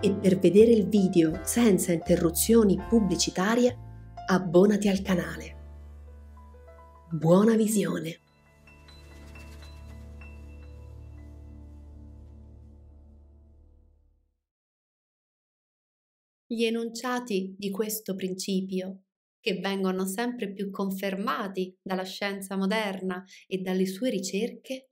e per vedere il video senza interruzioni pubblicitarie abbonati al canale. Buona visione! Gli enunciati di questo principio, che vengono sempre più confermati dalla scienza moderna e dalle sue ricerche,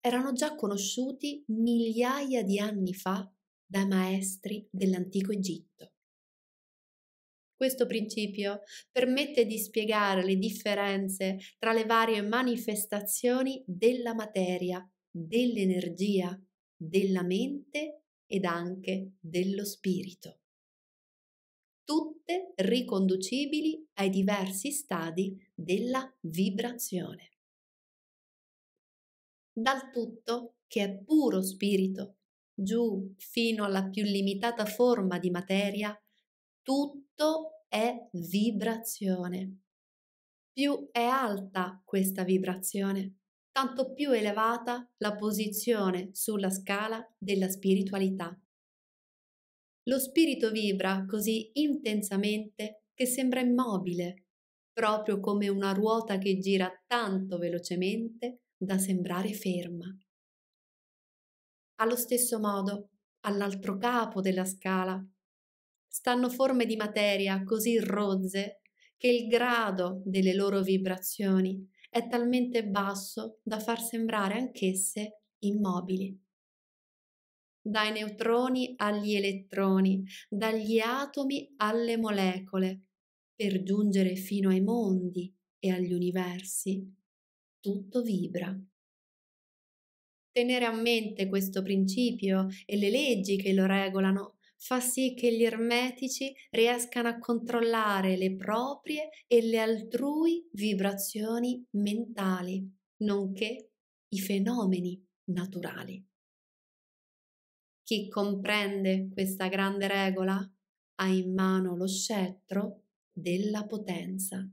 erano già conosciuti migliaia di anni fa da maestri dell'antico Egitto. Questo principio permette di spiegare le differenze tra le varie manifestazioni della materia, dell'energia, della mente ed anche dello spirito, tutte riconducibili ai diversi stadi della vibrazione. Dal tutto, che è puro spirito, giù fino alla più limitata forma di materia, tutto è vibrazione. Più è alta questa vibrazione, tanto più elevata la posizione sulla scala della spiritualità. Lo spirito vibra così intensamente che sembra immobile, proprio come una ruota che gira tanto velocemente da sembrare ferma. Allo stesso modo, all'altro capo della scala, stanno forme di materia così rozze che il grado delle loro vibrazioni è talmente basso da far sembrare anch'esse immobili. Dai neutroni agli elettroni, dagli atomi alle molecole, per giungere fino ai mondi e agli universi, tutto vibra. Tenere a mente questo principio e le leggi che lo regolano fa sì che gli ermetici riescano a controllare le proprie e le altrui vibrazioni mentali, nonché i fenomeni naturali. Chi comprende questa grande regola ha in mano lo scettro della potenza.